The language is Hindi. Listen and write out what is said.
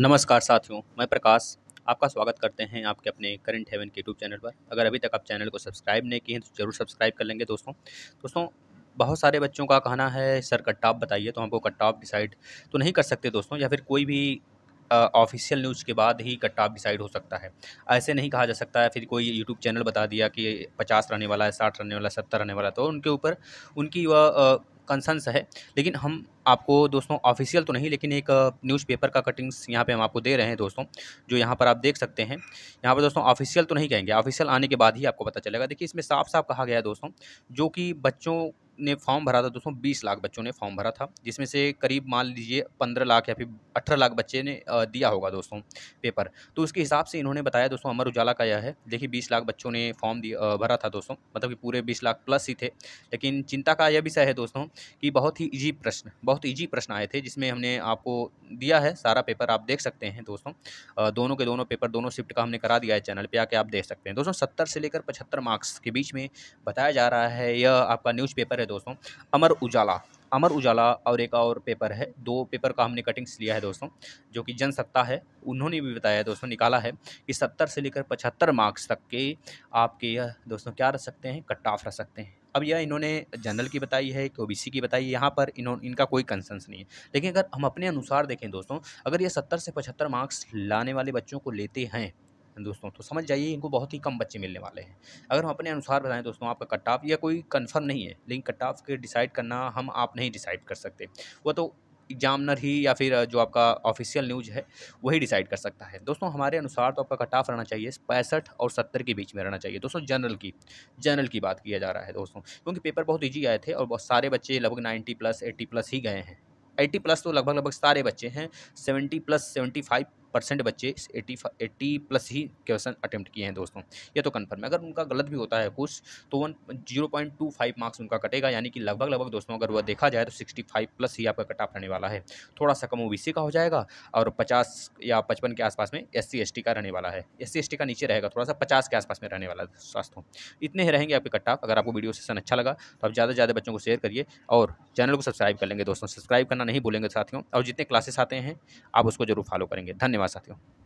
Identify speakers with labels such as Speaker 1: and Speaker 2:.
Speaker 1: नमस्कार साथियों मैं प्रकाश आपका स्वागत करते हैं आपके अपने करंट हेवन के यूट्यूब चैनल पर अगर अभी तक आप चैनल को सब्सक्राइब नहीं किए हैं तो ज़रूर सब्सक्राइब कर लेंगे दोस्तों दोस्तों बहुत सारे बच्चों का कहना है सर कट ऑफ बताइए तो हमको कट ऑफ डिसाइड तो नहीं कर सकते दोस्तों या फिर कोई भी ऑफिशियल न्यूज़ के बाद ही कट ऑफ डिसाइड हो सकता है ऐसे नहीं कहा जा सकता है फिर कोई यूट्यूब चैनल बता दिया कि पचास रहने वाला है साठ रहने वाला है सत्तर रहने वाला तो उनके ऊपर उनकी वह कंसर्नस है लेकिन हम आपको दोस्तों ऑफिशियल तो नहीं लेकिन एक न्यूज़पेपर का कटिंग्स यहाँ पे हम आपको दे रहे हैं दोस्तों जो यहाँ पर आप देख सकते हैं यहाँ पर दोस्तों ऑफिशियल तो नहीं कहेंगे ऑफिशियल आने के बाद ही आपको पता चलेगा देखिए इसमें साफ साफ कहा गया है दोस्तों जो कि बच्चों ने फॉर्म भरा था दोस्तों बीस लाख बच्चों ने फॉर्म भरा था जिसमें से करीब मान लीजिए पंद्रह लाख या फिर अठारह लाख बच्चे ने दिया होगा दोस्तों पेपर तो उसके हिसाब से इन्होंने बताया दोस्तों अमर उजाला का यह है देखिए बीस लाख बच्चों ने फॉर्म भरा था दोस्तों मतलब कि पूरे बीस लाख प्लस ही थे लेकिन चिंता का यह विषय है दोस्तों कि बहुत ही ईजी प्रश्न बहुत ईजी प्रश्न आए थे जिसमें हमने आपको दिया है सारा पेपर आप देख सकते हैं दोस्तों दोनों के दोनों पेपर दोनों शिफ्ट का हमने करा दिया है चैनल पर आके आप देख सकते हैं दोस्तों सत्तर से लेकर पचहत्तर मार्क्स के बीच में बताया जा रहा है यह आपका न्यूज़ है दोस्तों अमर उजाला अमर उजाला और एक और पेपर है दो पेपर का हमने कटिंग्स लिया है दोस्तों जो कि जनसत्ता है उन्होंने भी बताया है दोस्तों निकाला है कि सत्तर से लेकर पचहत्तर मार्क्स तक के आपके यह दोस्तों क्या रख सकते हैं कट ऑफ रख सकते हैं अब यह इन्होंने जनरल की बताई है कि ओ की बताई है यहाँ पर इन्हों इनका कोई कंसर्स नहीं है लेकिन अगर हम अपने अनुसार देखें दोस्तों अगर ये सत्तर से पचहत्तर मार्क्स लाने वाले बच्चों को लेते हैं दोस्तों तो समझ जाइए इनको बहुत ही कम बच्चे मिलने वाले हैं अगर हम अपने अनुसार बताएं दोस्तों आपका कट ऑफ या कोई कन्फर्म नहीं है लेकिन कट ऑफ के डिसाइड करना हम आप नहीं डिसाइड कर सकते वो तो एग्जामिनर ही या फिर जो आपका ऑफिशियल न्यूज है वही डिसाइड कर सकता है दोस्तों हमारे अनुसार तो आपका कट ऑफ रहना चाहिए पैंसठ और सत्तर के बीच में रहना चाहिए दोस्तों जनरल की जनरल की बात किया जा रहा है दोस्तों क्योंकि पेपर बहुत ईजी आए थे और बहुत सारे बच्चे लगभग नाइन्टी प्लस एट्टी प्लस ही गए हैं एट्टी प्लस तो लगभग लगभग सारे बच्चे हैं seventy plus seventy five percent बच्चे एटी एट्टी प्लस ही क्वेश्चन अटैम्प्ट किए हैं दोस्तों ये तो कन्फर्म है अगर उनका गलत भी होता है कुछ तो one zero point two five marks उनका कटेगा यानी कि लगभग लगभग दोस्तों अगर वह देखा जाए तो सिक्सटी फाइव प्लस ही आपका कट रहने वाला है थोड़ा सा कम ओ का हो जाएगा और पचास या पचपन के आसपास में एस सी का रहने वाला है एस सी का नीचे रहेगा थोड़ा सा पचास के आसपास में रहने वाला दोस्तों इतने ही रहेंगे आपके कट अगर आपको वीडियो सेशन अच्छा लगा तो आप ज़्यादा से ज़्यादा बच्चों को शेयर करिए और चैनल को सब्सक्राइब कर लेंगे दोस्तों सब्सक्राइब करना नहीं भूलेंगे साथियों और जितने क्लासेस आते हैं आप उसको जरूर फॉलो करेंगे धन्यवाद ti.